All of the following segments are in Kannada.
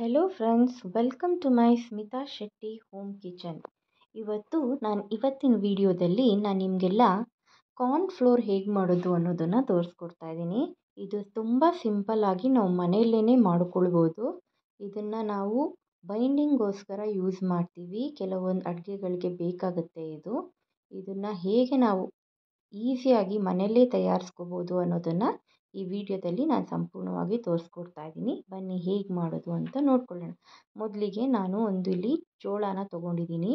hello friends welcome to my Smita Shetty home kitchen ಇವತ್ತು ನಾನು ಇವತ್ತಿನ ವಿಡಿಯೋದಲ್ಲಿ ನಾನು ನಿಮಗೆಲ್ಲ ಕಾರ್ನ್ ಫ್ಲೋರ್ ಹೇಗೆ ಮಾಡೋದು ಅನ್ನೋದನ್ನು ತೋರಿಸ್ಕೊಡ್ತಾ ಇದ್ದೀನಿ ಇದು ತುಂಬ ಸಿಂಪಲ್ಲಾಗಿ ನಾವು ಮನೆಯಲ್ಲೇ ಮಾಡಿಕೊಳ್ಬೋದು ಇದನ್ನು ನಾವು ಬೈಂಡಿಂಗ್ಗೋಸ್ಕರ ಯೂಸ್ ಮಾಡ್ತೀವಿ ಕೆಲವೊಂದು ಅಡುಗೆಗಳಿಗೆ ಬೇಕಾಗುತ್ತೆ ಇದು ಇದನ್ನು ಹೇಗೆ ನಾವು ಈಸಿಯಾಗಿ ಮನೆಯಲ್ಲೇ ತಯಾರಿಸ್ಕೋಬೋದು ಅನ್ನೋದನ್ನು ಈ ವಿಡಿಯೋದಲ್ಲಿ ನಾನು ಸಂಪೂರ್ಣವಾಗಿ ತೋರಿಸ್ಕೊಡ್ತಾ ಇದ್ದೀನಿ ಬನ್ನಿ ಹೇಗೆ ಮಾಡೋದು ಅಂತ ನೋಡ್ಕೊಳ್ಳೋಣ ಮೊದಲಿಗೆ ನಾನು ಒಂದು ಇಲ್ಲಿ ಜೋಳನ ತೊಗೊಂಡಿದ್ದೀನಿ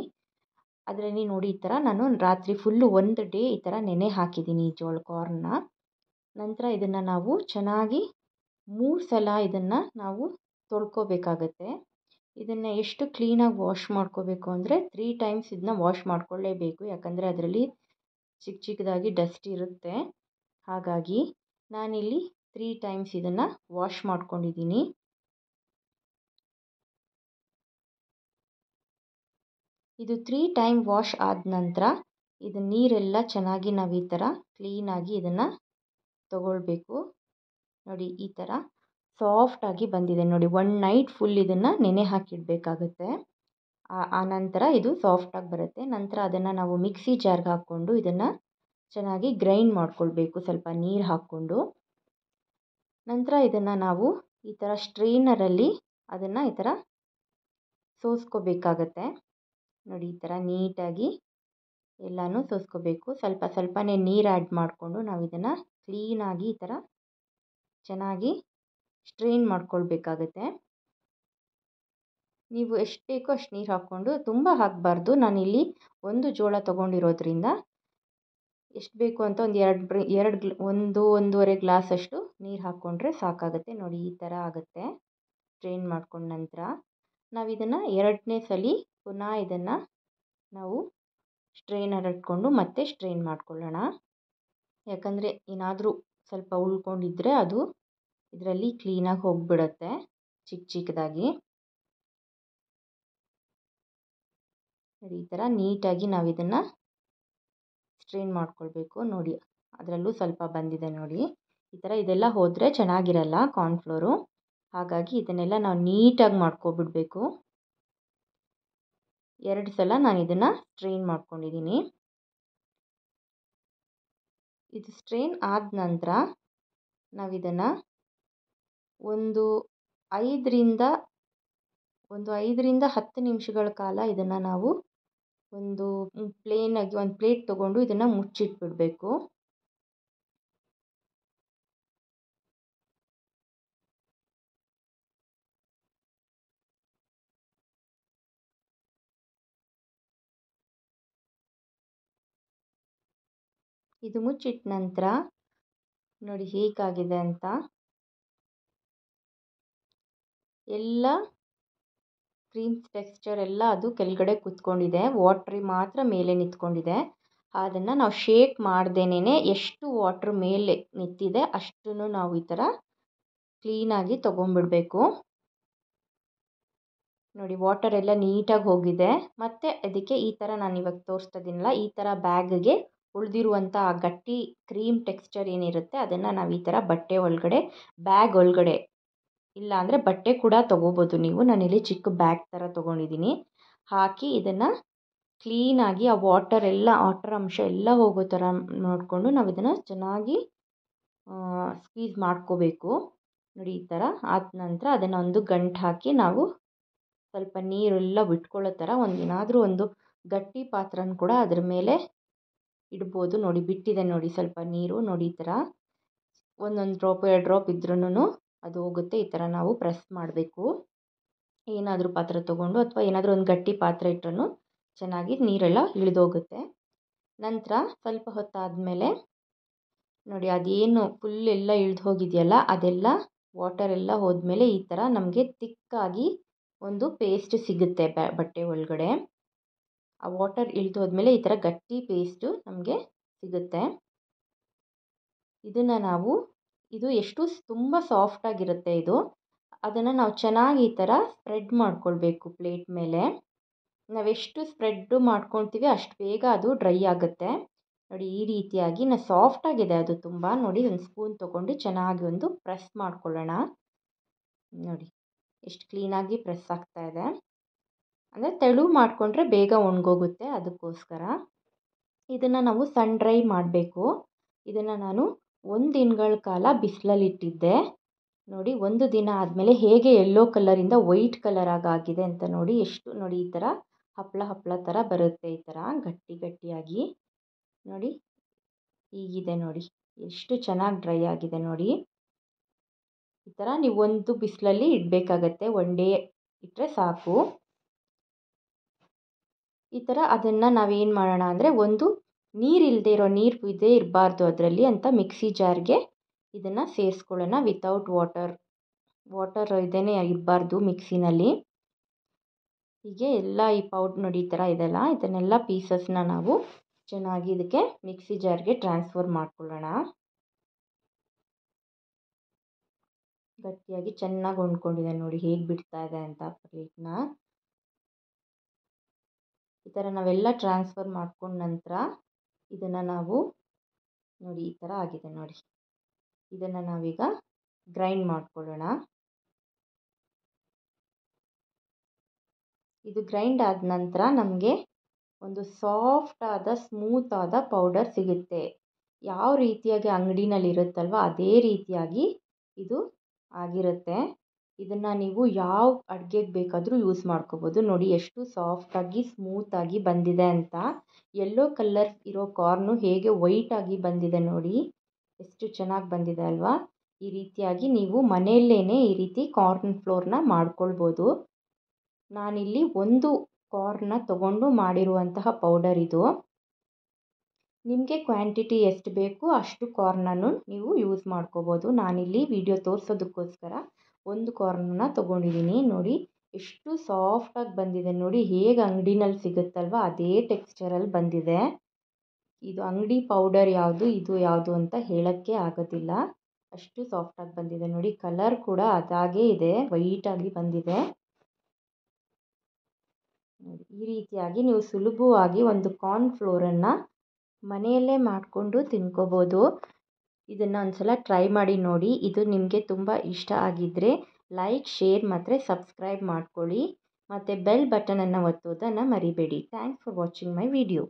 ಅದರಲ್ಲಿ ನೋಡಿ ಈ ಥರ ನಾನು ರಾತ್ರಿ ಫುಲ್ಲು ಒಂದು ಡೇ ಈ ಥರ ನೆನೆ ಹಾಕಿದ್ದೀನಿ ಈ ಜೋಳ ಕಾರ್ನ ನಂತರ ಇದನ್ನು ನಾವು ಚೆನ್ನಾಗಿ ಮೂರು ಸಲ ಇದನ್ನು ನಾವು ತೊಳ್ಕೊಬೇಕಾಗತ್ತೆ ಇದನ್ನು ಎಷ್ಟು ಕ್ಲೀನಾಗಿ ವಾಶ್ ಮಾಡ್ಕೋಬೇಕು ಅಂದರೆ ತ್ರೀ ಟೈಮ್ಸ್ ಇದನ್ನ ವಾಶ್ ಮಾಡಿಕೊಳ್ಳೇಬೇಕು ಯಾಕಂದರೆ ಅದರಲ್ಲಿ ಚಿಕ್ಕ ಚಿಕ್ಕದಾಗಿ ಡಸ್ಟ್ ಇರುತ್ತೆ ಹಾಗಾಗಿ ನಾನಿಲ್ಲಿ ತ್ರೀ ಟೈಮ್ಸ್ ಇದನ್ನು ವಾಶ್ ಮಾಡ್ಕೊಂಡಿದ್ದೀನಿ ಇದು ತ್ರೀ ಟೈಮ್ ವಾಶ್ ಆದ ನಂತರ ಇದು ನೀರೆಲ್ಲ ಚೆನ್ನಾಗಿ ನಾವು ಈ ಥರ ಕ್ಲೀನಾಗಿ ಇದನ್ನು ತಗೊಳ್ಬೇಕು ನೋಡಿ ಈ ಥರ ಸಾಫ್ಟಾಗಿ ಬಂದಿದೆ ನೋಡಿ ಒನ್ ನೈಟ್ ಫುಲ್ ಇದನ್ನು ನೆನೆ ಹಾಕಿಡಬೇಕಾಗತ್ತೆ ಆ ನಂತರ ಇದು ಸಾಫ್ಟಾಗಿ ಬರುತ್ತೆ ನಂತರ ಅದನ್ನು ನಾವು ಮಿಕ್ಸಿ ಜಾರ್ಗೆ ಹಾಕ್ಕೊಂಡು ಇದನ್ನು ಚೆನ್ನಾಗಿ ಗ್ರೈಂಡ್ ಮಾಡಿಕೊಳ್ಬೇಕು ಸ್ವಲ್ಪ ನೀರು ಹಾಕ್ಕೊಂಡು ನಂತರ ಇದನ್ನು ನಾವು ಈ ಥರ ಸ್ಟ್ರೈನರಲ್ಲಿ ಅದನ್ನು ಈ ಥರ ಸೋಸ್ಕೋಬೇಕಾಗತ್ತೆ ನೋಡಿ ಈ ಥರ ನೀಟಾಗಿ ಎಲ್ಲನೂ ಸೋಸ್ಕೋಬೇಕು ಸ್ವಲ್ಪ ಸ್ವಲ್ಪನೇ ನೀರು ಆ್ಯಡ್ ಮಾಡಿಕೊಂಡು ನಾವು ಇದನ್ನು ಕ್ಲೀನಾಗಿ ಈ ಥರ ಚೆನ್ನಾಗಿ ಸ್ಟ್ರೈನ್ ಮಾಡ್ಕೊಳ್ಬೇಕಾಗತ್ತೆ ನೀವು ಎಷ್ಟು ಬೇಕೋ ಅಷ್ಟು ನೀರು ಹಾಕ್ಕೊಂಡು ತುಂಬ ಹಾಕಬಾರ್ದು ನಾನಿಲ್ಲಿ ಒಂದು ಜೋಳ ತೊಗೊಂಡಿರೋದ್ರಿಂದ ಎಷ್ಟು ಬೇಕು ಅಂತ ಒಂದು ಎರಡು ಬ್ರಿ ಎರಡು ಗ್ಲ ಒಂದು ಒಂದೂವರೆ ಗ್ಲಾಸಷ್ಟು ನೀರು ಹಾಕ್ಕೊಂಡ್ರೆ ಸಾಕಾಗುತ್ತೆ ನೋಡಿ ಈ ಥರ ಆಗುತ್ತೆ ಸ್ಟ್ರೈನ್ ಮಾಡ್ಕೊಂಡ ನಂತರ ನಾವು ಇದನ್ನು ಎರಡನೇ ಸಲ ಪುನಃ ಇದನ್ನು ನಾವು ಸ್ಟ್ರೈನರ್ ಇಟ್ಕೊಂಡು ಮತ್ತೆ ಸ್ಟ್ರೈನ್ ಮಾಡ್ಕೊಳ್ಳೋಣ ಯಾಕಂದರೆ ಏನಾದರೂ ಸ್ವಲ್ಪ ಉಳ್ಕೊಂಡಿದ್ದರೆ ಅದು ಇದರಲ್ಲಿ ಕ್ಲೀನಾಗಿ ಹೋಗ್ಬಿಡುತ್ತೆ ಚಿಕ್ಕ ಚಿಕ್ಕದಾಗಿ ನೋಡಿ ಈ ಥರ ನೀಟಾಗಿ ನಾವು ಇದನ್ನು ಸ್ಟ್ರೈನ್ ಮಾಡ್ಕೊಳ್ಬೇಕು ನೋಡಿ ಅದರಲ್ಲೂ ಸ್ವಲ್ಪ ಬಂದಿದೆ ನೋಡಿ ಈ ಥರ ಇದೆಲ್ಲ ಹೋದರೆ ಚೆನ್ನಾಗಿರಲ್ಲ ಕಾರ್ನ್ಫ್ಲೋರು ಹಾಗಾಗಿ ಇದನ್ನೆಲ್ಲ ನಾವು ನೀಟಾಗಿ ಮಾಡ್ಕೊಬಿಡಬೇಕು ಎರಡು ಸಲ ನಾನು ಇದನ್ನು ಸ್ಟ್ರೈನ್ ಮಾಡ್ಕೊಂಡಿದ್ದೀನಿ ಇದು ಸ್ಟ್ರೈನ್ ಆದ ನಂತರ ನಾವು ಇದನ್ನು ಒಂದು ಐದರಿಂದ ಒಂದು ಐದರಿಂದ ಹತ್ತು ನಿಮಿಷಗಳ ಕಾಲ ಇದನ್ನು ನಾವು ಒಂದು ಪ್ಲೇನ್ ಆಗಿ ಒಂದು ಪ್ಲೇಟ್ ತಗೊಂಡು ಇದನ್ನ ಮುಚ್ಚಿಟ್ಬಿಡಬೇಕು ಇದು ಮುಚ್ಚಿಟ್ಟ ನಂತರ ನೋಡಿ ಹೇಗಾಗಿದೆ ಅಂತ ಎಲ್ಲ ಕ್ರೀಮ್ ಟೆಕ್ಸ್ಚರ್ ಎಲ್ಲ ಅದು ಕೆಳಗಡೆ ಕೂತ್ಕೊಂಡಿದೆ ವಾಟ್ರಿ ಮಾತ್ರ ಮೇಲೆ ನಿಂತ್ಕೊಂಡಿದೆ ಅದನ್ನು ನಾವು ಶೇಕ್ ಮಾಡ್ದೇನೆ ಎಷ್ಟು ವಾಟ್ರ್ ಮೇಲೆ ನಿಂತಿದೆ ಅಷ್ಟನ್ನು ನಾವು ಈ ಥರ ಕ್ಲೀನಾಗಿ ತೊಗೊಂಬಿಡಬೇಕು ನೋಡಿ ವಾಟರ್ ಎಲ್ಲ ನೀಟಾಗಿ ಹೋಗಿದೆ ಮತ್ತು ಅದಕ್ಕೆ ಈ ಥರ ನಾನು ಇವಾಗ ತೋರಿಸ್ತಾ ಈ ಥರ ಬ್ಯಾಗ್ಗೆ ಉಳಿದಿರುವಂಥ ಗಟ್ಟಿ ಕ್ರೀಮ್ ಟೆಕ್ಸ್ಚರ್ ಏನಿರುತ್ತೆ ಅದನ್ನು ನಾವು ಈ ಥರ ಬಟ್ಟೆ ಒಳಗಡೆ ಬ್ಯಾಗ್ ಒಳಗಡೆ ಇಲ್ಲಾಂದರೆ ಬಟ್ಟೆ ಕೂಡ ತೊಗೋಬೋದು ನೀವು ನಾನಿಲ್ಲಿ ಚಿಕ್ಕ ಬ್ಯಾಗ್ ಥರ ತೊಗೊಂಡಿದ್ದೀನಿ ಹಾಕಿ ಇದನ್ನು ಕ್ಲೀನಾಗಿ ಆ ವಾಟರ್ ಎಲ್ಲ ವಾಟರ್ ಅಂಶ ಎಲ್ಲ ಹೋಗೋ ಥರ ನೋಡಿಕೊಂಡು ನಾವು ಇದನ್ನು ಚೆನ್ನಾಗಿ ಸ್ಕ್ವೀಸ್ ಮಾಡ್ಕೋಬೇಕು ನೋಡಿ ಈ ಥರ ಆದ ನಂತರ ಅದನ್ನು ಒಂದು ಗಂಟು ಹಾಕಿ ನಾವು ಸ್ವಲ್ಪ ನೀರೆಲ್ಲ ಬಿಟ್ಕೊಳ್ಳೋ ಥರ ಒಂದು ಏನಾದರೂ ಒಂದು ಗಟ್ಟಿ ಪಾತ್ರನ ಕೂಡ ಅದ್ರ ಮೇಲೆ ಇಡ್ಬೋದು ನೋಡಿ ಬಿಟ್ಟಿದೆ ನೋಡಿ ಸ್ವಲ್ಪ ನೀರು ನೋಡಿ ಈ ಥರ ಒಂದೊಂದು ಡ್ರಾಪ್ ಎರಡು ಡ್ರಾಪ್ ಇದ್ರೂ ಅದು ಹೋಗುತ್ತೆ ಈ ಥರ ನಾವು ಪ್ರೆಸ್ ಮಾಡಬೇಕು ಏನಾದರೂ ಪಾತ್ರೆ ತೊಗೊಂಡು ಅಥವಾ ಏನಾದರೂ ಒಂದು ಗಟ್ಟಿ ಪಾತ್ರೆ ಇಟ್ರೂ ಚೆನ್ನಾಗಿ ನೀರೆಲ್ಲ ಇಳಿದೋಗುತ್ತೆ ನಂತರ ಸ್ವಲ್ಪ ಹೊತ್ತಾದಮೇಲೆ ನೋಡಿ ಅದೇನು ಫುಲ್ ಎಲ್ಲ ಇಳ್ದು ಹೋಗಿದೆಯಲ್ಲ ಅದೆಲ್ಲ ವಾಟರ್ ಎಲ್ಲ ಹೋದ್ಮೇಲೆ ಈ ಥರ ನಮಗೆ ತಿಕ್ಕಾಗಿ ಒಂದು ಪೇಸ್ಟ್ ಸಿಗುತ್ತೆ ಬಟ್ಟೆ ಒಳಗಡೆ ಆ ವಾಟರ್ ಇಳಿದು ಹೋದ್ಮೇಲೆ ಈ ಥರ ಗಟ್ಟಿ ಪೇಸ್ಟು ನಮಗೆ ಸಿಗುತ್ತೆ ಇದನ್ನು ನಾವು ಇದು ಎಷ್ಟು ತುಂಬ ಸಾಫ್ಟಾಗಿರುತ್ತೆ ಇದು ಅದನ್ನು ನಾವು ಚೆನ್ನಾಗಿ ಈ ಥರ ಸ್ಪ್ರೆಡ್ ಮಾಡ್ಕೊಳ್ಬೇಕು ಪ್ಲೇಟ್ ಮೇಲೆ ನಾವೆಷ್ಟು ಸ್ಪ್ರೆಡ್ಡು ಮಾಡ್ಕೊಳ್ತೀವಿ ಅಷ್ಟು ಬೇಗ ಅದು ಡ್ರೈ ಆಗುತ್ತೆ ನೋಡಿ ಈ ರೀತಿಯಾಗಿ ನಾ ಸಾಫ್ಟಾಗಿದೆ ಅದು ತುಂಬ ನೋಡಿ ಒಂದು ಸ್ಪೂನ್ ತೊಗೊಂಡು ಚೆನ್ನಾಗಿ ಒಂದು ಪ್ರೆಸ್ ಮಾಡ್ಕೊಳ್ಳೋಣ ನೋಡಿ ಎಷ್ಟು ಕ್ಲೀನಾಗಿ ಪ್ರೆಸ್ ಆಗ್ತಾ ಇದೆ ಅಂದರೆ ತೆಳು ಮಾಡಿಕೊಂಡ್ರೆ ಬೇಗ ಒಣಗೋಗುತ್ತೆ ಅದಕ್ಕೋಸ್ಕರ ಇದನ್ನು ನಾವು ಸನ್ ಡ್ರೈ ಮಾಡಬೇಕು ಇದನ್ನು ನಾನು ಒಂದು ದಿನಗಳ ಕಾಲ ಬಿಸಿಲಲ್ಲಿ ಇಟ್ಟಿದ್ದೆ ನೋಡಿ ಒಂದು ದಿನ ಆದಮೇಲೆ ಹೇಗೆ ಯೆಲ್ಲೋ ಕಲರಿಂದ ವೈಟ್ ಕಲರ್ ಆಗಿದೆ ಅಂತ ನೋಡಿ ಎಷ್ಟು ನೋಡಿ ಈ ಥರ ಹಪ್ಪಳ ಹಪ್ಪಳ ಥರ ಬರುತ್ತೆ ಈ ಥರ ಗಟ್ಟಿ ಗಟ್ಟಿಯಾಗಿ ನೋಡಿ ಹೀಗಿದೆ ನೋಡಿ ಎಷ್ಟು ಚೆನ್ನಾಗಿ ಡ್ರೈ ಆಗಿದೆ ನೋಡಿ ಈ ಥರ ನೀವು ಒಂದು ಬಿಸಿಲಲ್ಲಿ ಇಡಬೇಕಾಗತ್ತೆ ಒನ್ ಡೇ ಇಟ್ಟರೆ ಸಾಕು ಈ ಥರ ಅದನ್ನು ನಾವೇನು ಮಾಡೋಣ ಅಂದರೆ ಒಂದು ನೀರಿಲ್ಲದೆ ಇರೋ ನೀರು ಇದೆ ಇರಬಾರ್ದು ಅದರಲ್ಲಿ ಅಂತ ಮಿಕ್ಸಿ ಜಾರ್ಗೆ ಇದನ್ನು ಸೇರಿಸ್ಕೊಳ್ಳೋಣ ವಿತೌಟ್ ವಾಟರ್ ವಾಟರ್ ಇದೇನೇ ಇರಬಾರ್ದು ಮಿಕ್ಸಿನಲ್ಲಿ ಹೀಗೆ ಎಲ್ಲ ಈ ಪೌಡ್ ನೋಡಿ ಈ ಥರ ಇದೆಲ್ಲ ಇದನ್ನೆಲ್ಲ ಪೀಸಸ್ನ ನಾವು ಚೆನ್ನಾಗಿ ಇದಕ್ಕೆ ಮಿಕ್ಸಿ ಜಾರ್ಗೆ ಟ್ರಾನ್ಸ್ಫರ್ ಮಾಡ್ಕೊಳ್ಳೋಣ ಗಟ್ಟಿಯಾಗಿ ಚೆನ್ನಾಗಿ ಹೊಂದ್ಕೊಂಡಿದೆ ನೋಡಿ ಹೇಗೆ ಬಿಡ್ತಾ ಇದೆ ಅಂತ ಪ್ಲೇಟ್ನ ಈ ಥರ ನಾವೆಲ್ಲ ಟ್ರಾನ್ಸ್ಫರ್ ಮಾಡ್ಕೊಂಡ ನಂತರ ಇದನ್ನು ನಾವು ನೋಡಿ ಈ ಥರ ಆಗಿದೆ ನೋಡಿ ಇದನ್ನು ನಾವೀಗ ಗ್ರೈಂಡ್ ಮಾಡಿಕೊಳ್ಳೋಣ ಇದು ಗ್ರೈಂಡ್ ಆದ ನಂತರ ನಮಗೆ ಒಂದು ಸಾಫ್ಟಾದ ಆದ ಸ್ಮೂತ್ ಆದ ಪೌಡರ್ ಸಿಗುತ್ತೆ ಯಾವ ರೀತಿಯಾಗಿ ಅಂಗಡಿನಲ್ಲಿ ಇರುತ್ತಲ್ವ ಅದೇ ರೀತಿಯಾಗಿ ಇದು ಆಗಿರುತ್ತೆ ಇದನ್ನು ನೀವು ಯಾವ ಅಡುಗೆಗೆ ಬೇಕಾದರೂ ಯೂಸ್ ಮಾಡ್ಕೋಬೋದು ನೋಡಿ ಎಷ್ಟು ಸಾಫ್ಟಾಗಿ ಸ್ಮೂತಾಗಿ ಬಂದಿದೆ ಅಂತ ಯೆಲ್ಲೋ ಕಲರ್ ಇರೋ ಕಾರ್ನು ಹೇಗೆ ವೈಟಾಗಿ ಬಂದಿದೆ ನೋಡಿ ಎಷ್ಟು ಚೆನ್ನಾಗಿ ಬಂದಿದೆ ಅಲ್ವಾ ಈ ರೀತಿಯಾಗಿ ನೀವು ಮನೆಯಲ್ಲೇ ಈ ರೀತಿ ಕಾರ್ನ್ ಫ್ಲೋರನ್ನ ಮಾಡ್ಕೊಳ್ಬೋದು ನಾನಿಲ್ಲಿ ಒಂದು ಕಾರ್ನ ತಗೊಂಡು ಮಾಡಿರುವಂತಹ ಪೌಡರ್ ಇದು ನಿಮಗೆ ಕ್ವಾಂಟಿಟಿ ಎಷ್ಟು ಬೇಕು ಅಷ್ಟು ಕಾರ್ನನ್ನು ನೀವು ಯೂಸ್ ಮಾಡ್ಕೋಬೋದು ನಾನಿಲ್ಲಿ ವಿಡಿಯೋ ತೋರಿಸೋದಕ್ಕೋಸ್ಕರ ಒಂದು ಕಾರ್ನನ್ನ ತೊಗೊಂಡಿದ್ದೀನಿ ನೋಡಿ ಎಷ್ಟು ಸಾಫ್ಟಾಗಿ ಬಂದಿದೆ ನೋಡಿ ಹೇಗೆ ಅಂಗಡಿನಲ್ಲಿ ಸಿಗುತ್ತಲ್ವ ಅದೇ ಟೆಕ್ಸ್ಚರಲ್ಲಿ ಬಂದಿದೆ ಇದು ಅಂಗಡಿ ಪೌಡರ್ ಯಾವುದು ಇದು ಯಾವುದು ಅಂತ ಹೇಳೋಕ್ಕೆ ಆಗೋದಿಲ್ಲ ಅಷ್ಟು ಸಾಫ್ಟಾಗಿ ಬಂದಿದೆ ನೋಡಿ ಕಲರ್ ಕೂಡ ಅದಾಗೇ ಇದೆ ವೈಟಾಗಿ ಬಂದಿದೆ ನೋಡಿ ಈ ರೀತಿಯಾಗಿ ನೀವು ಸುಲಭವಾಗಿ ಒಂದು ಕಾರ್ನ್ ಫ್ಲೋರನ್ನು ಮನೆಯಲ್ಲೇ ಮಾಡಿಕೊಂಡು ತಿನ್ಕೋಬೋದು ಇದನ್ನು ಒಂದು ಸಲ ಟ್ರೈ ಮಾಡಿ ನೋಡಿ ಇದು ನಿಮಗೆ ತುಂಬ ಇಷ್ಟ ಆಗಿದ್ದರೆ ಲೈಕ್ ಶೇರ್ ಮತ್ತು ಸಬ್ಸ್ಕ್ರೈಬ್ ಮಾಡ್ಕೊಳ್ಳಿ ಮತ್ತು ಬೆಲ್ ಬಟನನ್ನು ಒತ್ತೋದನ್ನು ಮರಿಬೇಡಿ thanks for watching my video